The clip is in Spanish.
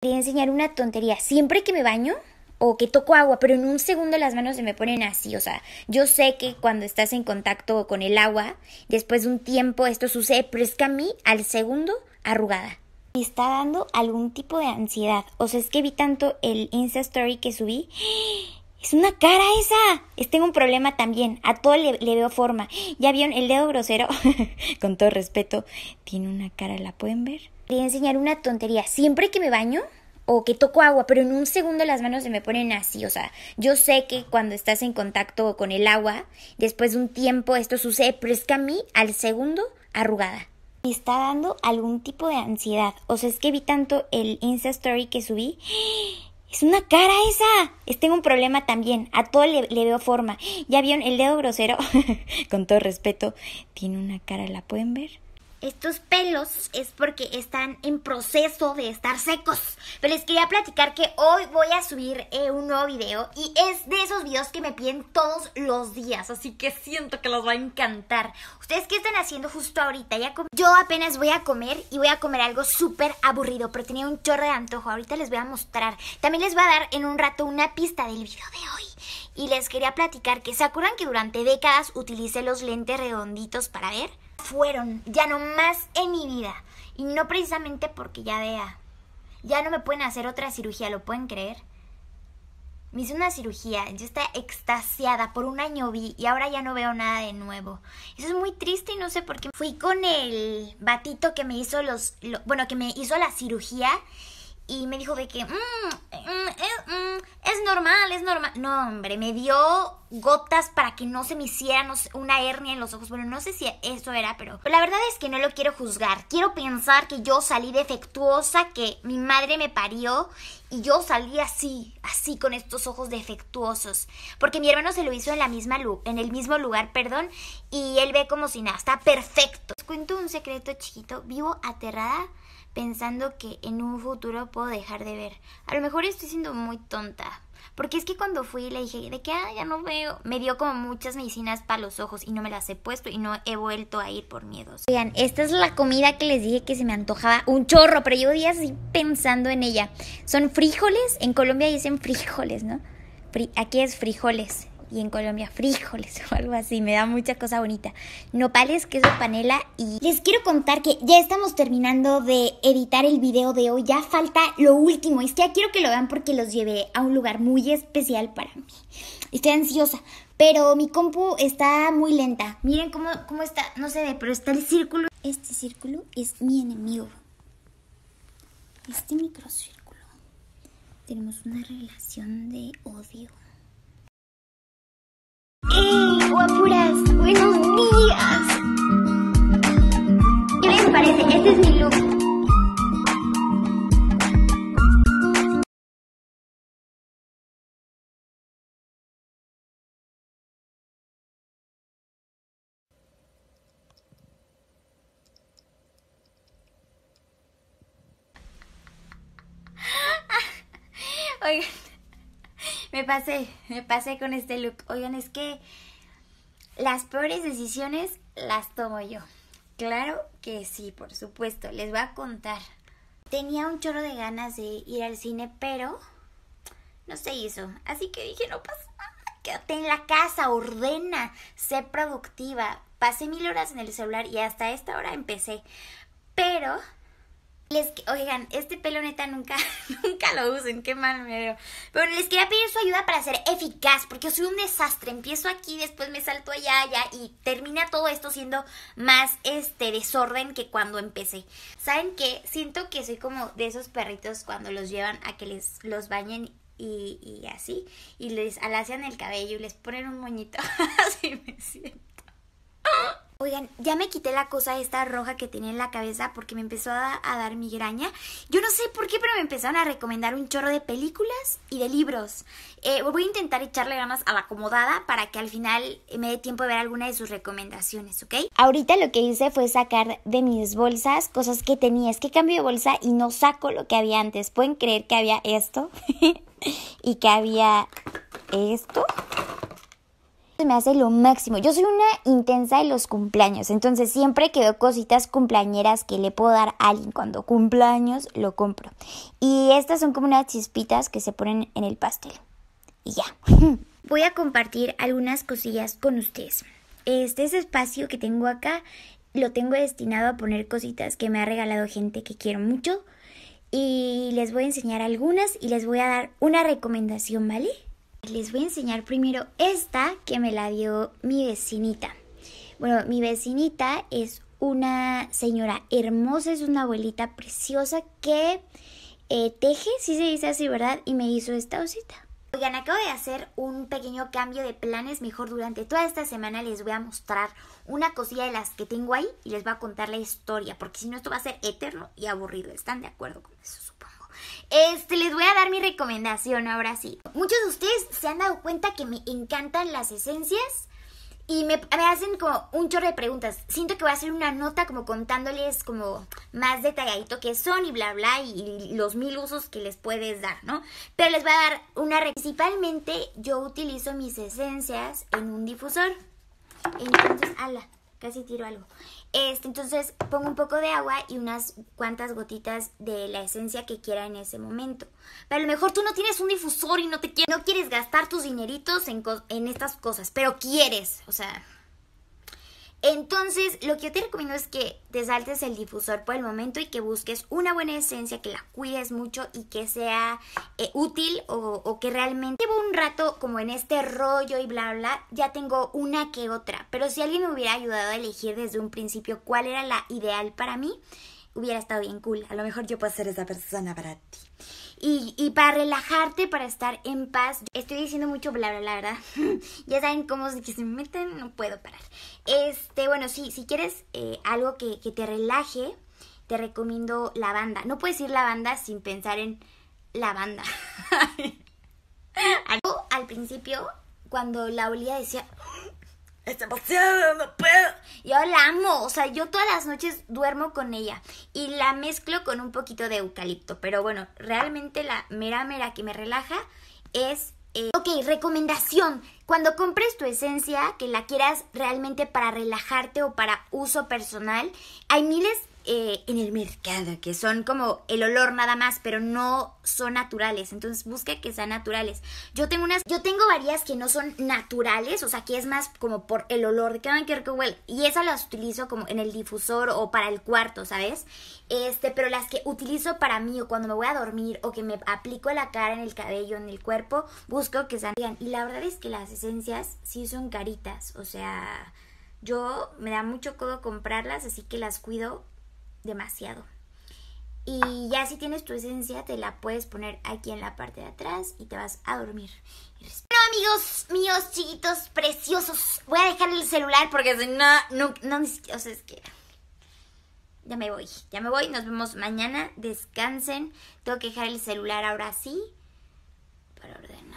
quería enseñar una tontería. Siempre que me baño o que toco agua, pero en un segundo las manos se me ponen así. O sea, yo sé que cuando estás en contacto con el agua, después de un tiempo esto sucede, pero es que a mí al segundo arrugada. Me está dando algún tipo de ansiedad. O sea, es que vi tanto el Insta Story que subí. Es una cara esa. Es, tengo un problema también. A todo le, le veo forma. ¿Ya vieron el dedo grosero? con todo respeto. Tiene una cara, ¿la pueden ver? voy a enseñar una tontería. Siempre que me baño o que toco agua, pero en un segundo las manos se me ponen así. O sea, yo sé que cuando estás en contacto con el agua, después de un tiempo esto sucede, pero es que a mí al segundo arrugada. Me está dando algún tipo de ansiedad. O sea, es que vi tanto el Insta Story que subí. Es una cara esa. es tengo un problema también. A todo le, le veo forma. Ya vieron el dedo grosero. con todo respeto. Tiene una cara, ¿la pueden ver? estos pelos es porque están en proceso de estar secos. Pero les quería platicar que hoy voy a subir eh, un nuevo video y es de esos videos que me piden todos los días, así que siento que los va a encantar. ¿Ustedes qué están haciendo justo ahorita? Yo apenas voy a comer y voy a comer algo súper aburrido, pero tenía un chorro de antojo. Ahorita les voy a mostrar. También les voy a dar en un rato una pista del video de hoy. Y les quería platicar que, ¿se acuerdan que durante décadas utilicé los lentes redonditos para ver? fueron, ya no más en mi vida. Y no precisamente porque ya vea, ya no me pueden hacer otra cirugía, ¿lo pueden creer? Me hice una cirugía, yo estaba extasiada, por un año vi y ahora ya no veo nada de nuevo. Eso es muy triste y no sé por qué. Fui con el batito que me hizo los, bueno, que me hizo la cirugía y me dijo de que mm, mm, mm, es, normal, es normal. No, hombre, me dio gotas para que no se me hiciera una hernia en los ojos. Bueno, no sé si eso era, pero la verdad es que no lo quiero juzgar. Quiero pensar que yo salí defectuosa, que mi madre me parió y yo salí así, así con estos ojos defectuosos, porque mi hermano se lo hizo en la misma en el mismo lugar, perdón, y él ve como si nada, está perfecto. Les cuento un secreto chiquito, vivo aterrada pensando que en un futuro puedo dejar de ver. A lo mejor estoy siendo muy tonta, porque es que cuando fui le dije, de que ah, ya no veo, me dio como muchas medicinas para los ojos y no me las he puesto y no he vuelto a ir por miedos. Oigan, esta es la comida que les dije que se me antojaba un chorro, pero yo día así pensando en ella. Son frijoles, en Colombia dicen frijoles, ¿no? aquí es frijoles y en Colombia frijoles o algo así. Me da mucha cosa bonita. Nopales, queso panela y... Les quiero contar que ya estamos terminando de editar el video de hoy. Ya falta lo último. Es que ya quiero que lo vean porque los llevé a un lugar muy especial para mí. Estoy ansiosa. Pero mi compu está muy lenta. Miren cómo, cómo está. No se ve, pero está el círculo. Este círculo es mi enemigo. Este microcírculo. Tenemos una relación de odio. ¡Ey, guapuras! ¡Buenos días! ¿Qué les parece? Este es mi look. Oigan. Me pasé, me pasé con este look. Oigan, es que las peores decisiones las tomo yo. Claro que sí, por supuesto. Les voy a contar. Tenía un chorro de ganas de ir al cine, pero no se hizo. Así que dije, no pasa nada. Quédate en la casa, ordena, sé productiva. Pasé mil horas en el celular y hasta esta hora empecé. Pero les, oigan, este pelo neta nunca, nunca lo usen, qué mal me veo. Pero les quería pedir su ayuda para ser eficaz, porque soy un desastre. Empiezo aquí, después me salto allá, allá y termina todo esto siendo más este desorden que cuando empecé. ¿Saben qué? Siento que soy como de esos perritos cuando los llevan a que les los bañen y, y así, y les alacian el cabello y les ponen un moñito. así me siento. Oigan, ya me quité la cosa esta roja que tenía en la cabeza porque me empezó a, dar migraña. Yo no sé por qué, pero me empezaron a recomendar un chorro de películas y de libros. Eh, voy a intentar echarle ganas a la acomodada para que al final me dé tiempo de ver alguna de sus recomendaciones, ¿ok? Ahorita lo que hice fue sacar de mis bolsas cosas que tenía. Es que cambio de bolsa y no saco lo que había antes. ¿Pueden creer que había esto? y que había esto me hace lo máximo. Yo soy una intensa de los cumpleaños, entonces siempre quedo cositas cumpleañeras que le puedo dar a alguien cuando cumpleaños, lo compro. Y estas son como unas chispitas que se ponen en el pastel. Y ya. Voy a compartir algunas cosillas con ustedes. Este espacio que tengo acá lo tengo destinado a poner cositas que me ha regalado gente que quiero mucho. Y les voy a enseñar algunas y les voy a dar una recomendación, ¿vale? Les voy a enseñar primero esta que me la dio mi vecinita. Bueno, mi vecinita es una señora hermosa, es una abuelita preciosa que eh, teje, si se dice así, ¿verdad? Y me hizo esta osita. Oigan, acabo de hacer un pequeño cambio de planes. Mejor durante toda esta semana les voy a mostrar una cosilla de las que tengo ahí y les voy a contar la historia, porque si no esto va a ser eterno y aburrido. ¿Están de acuerdo con eso, supongo? Este, les voy a dar mi recomendación ahora sí. Muchos de ustedes se han dado cuenta que me encantan las esencias y me, hacen como un chorro de preguntas. Siento que voy a hacer una nota como contándoles como más detalladito que son y bla bla y, los mil usos que les puedes dar, ¿no? Pero les voy a dar una... Principalmente yo utilizo mis esencias en un difusor. Entonces, ala, casi tiro algo. Este, entonces pongo un poco de agua y unas cuantas gotitas de la esencia que quiera en ese momento. Pero a lo mejor tú no tienes un difusor y no te quieres, no quieres gastar tus dineritos en, en estas cosas, pero quieres, o sea, entonces, lo que yo te recomiendo es que te saltes el difusor por el momento y que busques una buena esencia, que la cuides mucho y que sea eh, útil o, o, que realmente llevo un rato como en este rollo y bla, bla, ya tengo una que otra. Pero si alguien me hubiera ayudado a elegir desde un principio cuál era la ideal para mí, hubiera estado bien cool. A lo mejor yo puedo ser esa persona para ti y, para relajarte, para estar en paz. Estoy diciendo mucho bla bla, la verdad. ya saben cómo que se me meten, no puedo parar. Este, bueno, sí, si quieres eh, algo que, que te relaje, te recomiendo la banda. No puedes ir la banda sin pensar en la banda. al principio, cuando la olía decía, es demasiado, no puedo. Yo la amo, o sea, yo todas las noches duermo con ella y la mezclo con un poquito de eucalipto, pero bueno, realmente la mera mera que me relaja es... Eh, ok, recomendación. Cuando compres tu esencia, que la quieras realmente para relajarte o para uso personal, hay miles eh, en el mercado, que son como el olor nada más, pero no son naturales. Entonces busca que sean naturales. Yo tengo unas, yo tengo varias que no son naturales, o sea, que es más como por el olor de que, quiero que huele. Y esas las utilizo como en el difusor o para el cuarto, ¿sabes? Este, pero las que utilizo para mí o cuando me voy a dormir o que me aplico la cara, en el cabello, en el cuerpo, busco que sean. Y la verdad es que las esencias sí son caritas, o sea, yo me da mucho codo comprarlas, así que las cuido demasiado. Y ya si tienes tu esencia, te la puedes poner aquí en la parte de atrás y te vas a dormir. Bueno, amigos míos, chiquitos, preciosos, voy a dejar el celular porque si no, no, no, o sea, Ya me voy, ya me voy, nos vemos mañana, descansen. Tengo que dejar el celular ahora sí para orden.